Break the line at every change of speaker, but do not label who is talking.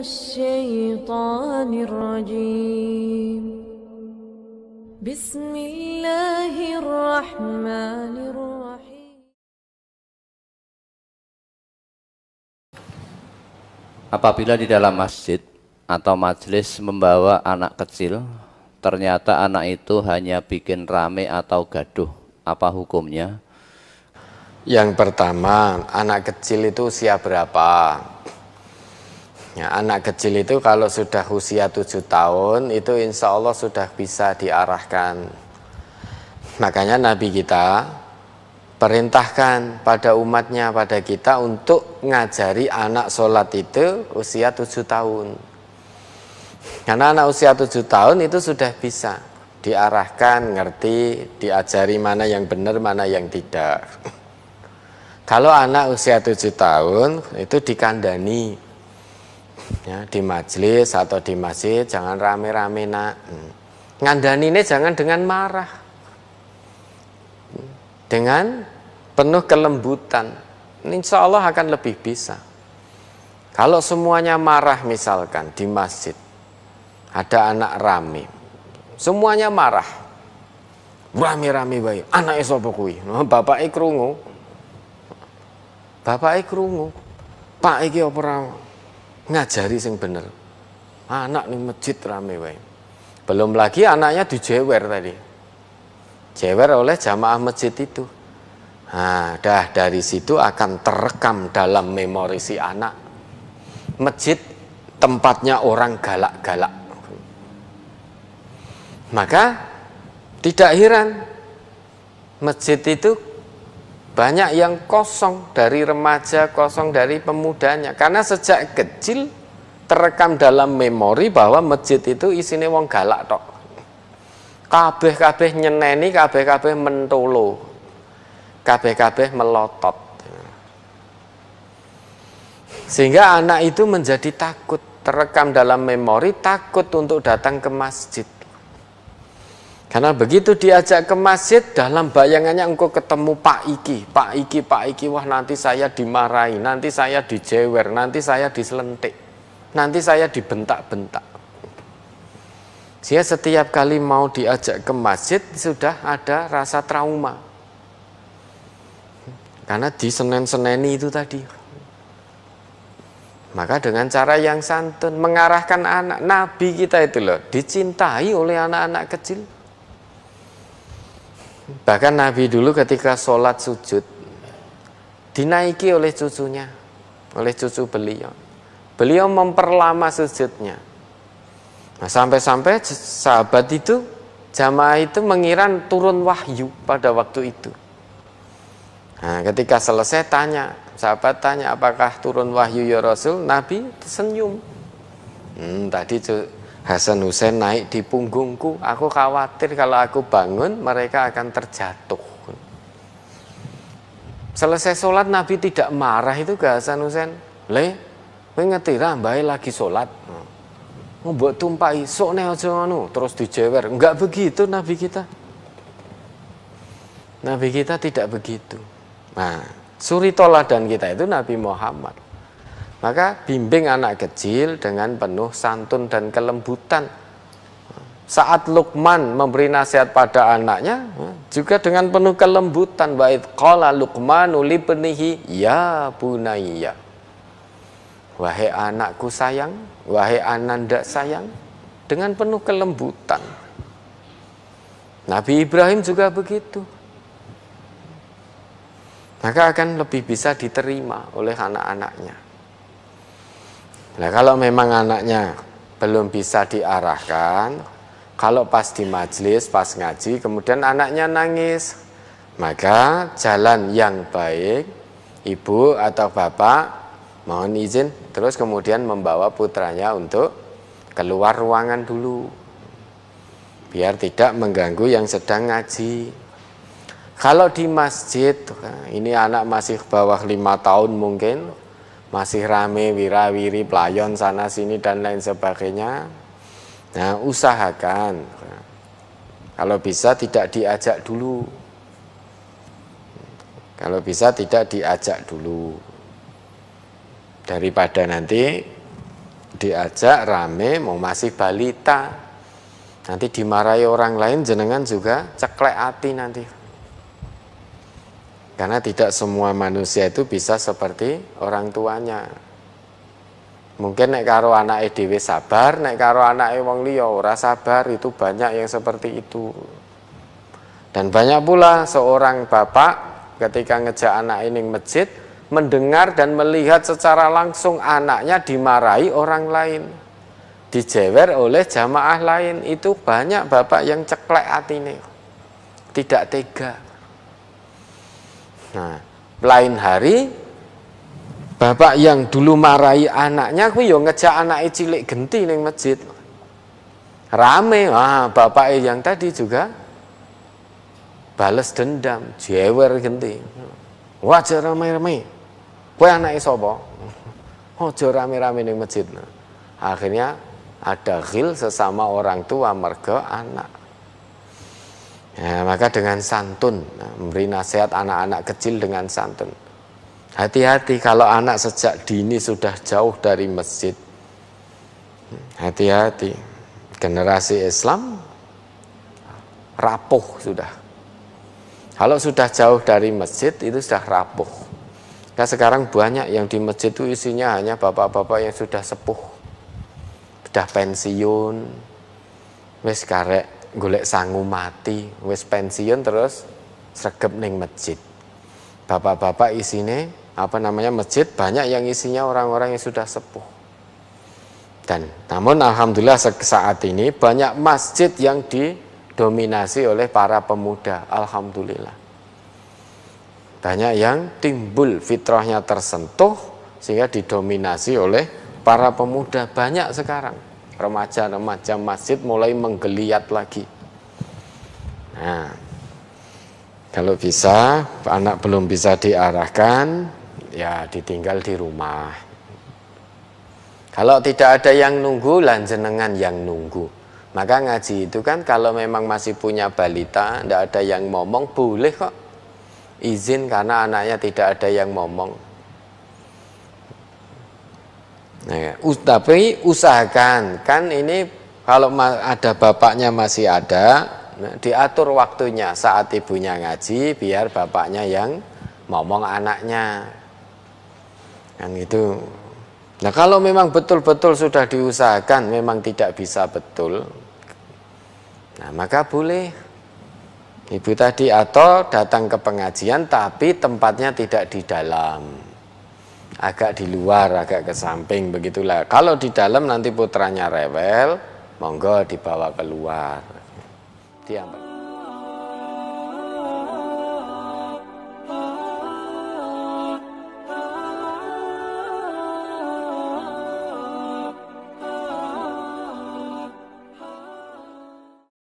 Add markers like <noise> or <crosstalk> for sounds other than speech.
الشيطان الرجيم بسم الله الرحمن الرحيم Apabila di dalam masjid atau majelis membawa anak kecil, ternyata anak itu hanya bikin rame atau gaduh, apa hukumnya? Yang pertama, anak kecil itu usia berapa? Ya, anak kecil itu kalau sudah usia 7 tahun itu insya Allah sudah bisa diarahkan. Makanya Nabi kita perintahkan pada umatnya, pada kita untuk ngajari anak sholat itu usia 7 tahun. Karena anak usia 7 tahun itu sudah bisa diarahkan, ngerti, diajari mana yang benar, mana yang tidak. Kalau anak usia 7 tahun itu dikandani, ya, di majelis atau di masjid jangan rame-rame nak hmm. ngandani ini jangan dengan marah hmm. dengan penuh kelembutan insya Allah akan lebih bisa kalau semuanya marah misalkan di masjid ada anak rame semuanya marah rame-rame baik anak esopo kui nah, bapak ikrungu bapak ikrungu pak iki apa ngajari sing bener. Anak nih masjid rame wae. Belum lagi anaknya dijewer tadi. Jewer oleh jamaah masjid itu. Nah, dah dari situ akan terekam dalam memori si anak. Masjid tempatnya orang galak-galak. Maka tidak heran masjid itu banyak yang kosong dari remaja, kosong dari pemudanya. Karena sejak kecil terekam dalam memori bahwa masjid itu isinya wong galak tok. Kabeh-kabeh nyeneni, kabeh-kabeh mentolo. Kabeh-kabeh melotot. Sehingga anak itu menjadi takut, terekam dalam memori takut untuk datang ke masjid. Karena begitu diajak ke masjid, dalam bayangannya engkau ketemu Pak Iki, Pak Iki, Pak Iki, wah nanti saya dimarahi, nanti saya dijewer, nanti saya diselentik, nanti saya dibentak-bentak. Dia setiap kali mau diajak ke masjid sudah ada rasa trauma. Karena di senen-seneni itu tadi. Maka dengan cara yang santun mengarahkan anak Nabi kita itu loh dicintai oleh anak-anak kecil. Bahkan Nabi dulu ketika sholat sujud dinaiki oleh cucunya, oleh cucu beliau. Beliau memperlama sujudnya. Nah, sampai-sampai sahabat itu, jamaah itu mengira turun wahyu pada waktu itu. Nah, ketika selesai tanya, sahabat tanya apakah turun wahyu ya Rasul, Nabi tersenyum. Hmm, tadi Hasan Hussein naik di punggungku. Aku khawatir kalau aku bangun mereka akan terjatuh. Selesai sholat Nabi tidak marah itu ke Hasan Hussein. Le, ngerti rambai baik lagi sholat. Membuat oh, tumpah tumpai, sok neo terus dijewer. Enggak begitu Nabi kita. Nabi kita tidak begitu. Nah, suri toladan kita itu Nabi Muhammad. Maka bimbing anak kecil dengan penuh santun dan kelembutan. Saat Luqman memberi nasihat pada anaknya juga dengan penuh kelembutan Baik id qala Luqmanu libnihi ya bunayya. Wahai anakku sayang, wahai ananda sayang, dengan penuh kelembutan. Nabi Ibrahim juga begitu. Maka akan lebih bisa diterima oleh anak-anaknya. Nah kalau memang anaknya belum bisa diarahkan, kalau pas di majelis, pas ngaji, kemudian anaknya nangis, maka jalan yang baik, ibu atau bapak mohon izin, terus kemudian membawa putranya untuk keluar ruangan dulu, biar tidak mengganggu yang sedang ngaji. Kalau di masjid, ini anak masih bawah lima tahun mungkin, masih rame wirawiri pelayon sana sini dan lain sebagainya nah usahakan kalau bisa tidak diajak dulu kalau bisa tidak diajak dulu daripada nanti diajak rame mau masih balita nanti dimarahi orang lain jenengan juga ceklek hati nanti karena tidak semua manusia itu bisa seperti orang tuanya. Mungkin nek karo anak edw sabar, nek karo anak wong liya ora sabar, itu banyak yang seperti itu. Dan banyak pula seorang bapak ketika ngejak anak ini masjid, mendengar dan melihat secara langsung anaknya dimarahi orang lain. Dijewer oleh jamaah lain, itu banyak bapak yang ceklek hati ini. Tidak tega. Nah, lain hari bapak yang dulu marahi anaknya kuwi yo ngejak anaknya cilik genti ning masjid. Rame, ah bapak e yang tadi juga balas dendam, jewer genti. Wajar rame-rame. Kowe anake sapa? Ojo <laughs> rame-rame ning masjid. Nah, akhirnya ada gil sesama orang tua merga anak. Ya, maka dengan santun, ya, memberi nasihat anak-anak kecil dengan santun. Hati-hati kalau anak sejak dini sudah jauh dari masjid. Hati-hati. Generasi Islam rapuh sudah. Kalau sudah jauh dari masjid itu sudah rapuh. Nah sekarang banyak yang di masjid itu isinya hanya bapak-bapak yang sudah sepuh. Sudah pensiun, wis karek golek sangu mati wis pensiun terus sregep ning masjid bapak-bapak isine apa namanya masjid banyak yang isinya orang-orang yang sudah sepuh dan namun alhamdulillah saat ini banyak masjid yang didominasi oleh para pemuda alhamdulillah banyak yang timbul fitrahnya tersentuh sehingga didominasi oleh para pemuda banyak sekarang remaja-remaja masjid mulai menggeliat lagi. Nah, kalau bisa, anak belum bisa diarahkan, ya ditinggal di rumah. Kalau tidak ada yang nunggu, lanjenengan yang nunggu. Maka ngaji itu kan kalau memang masih punya balita, tidak ada yang ngomong, boleh kok. Izin karena anaknya tidak ada yang ngomong Nah, ya. tapi usahakan kan ini kalau ada bapaknya masih ada, nah, diatur waktunya saat ibunya ngaji, biar bapaknya yang ngomong anaknya. yang itu. Nah kalau memang betul-betul sudah diusahakan, memang tidak bisa betul, nah maka boleh Ibu tadi atau datang ke pengajian tapi tempatnya tidak di dalam agak di luar, agak ke samping begitulah. Kalau di dalam nanti putranya rewel, monggo dibawa keluar. Diam.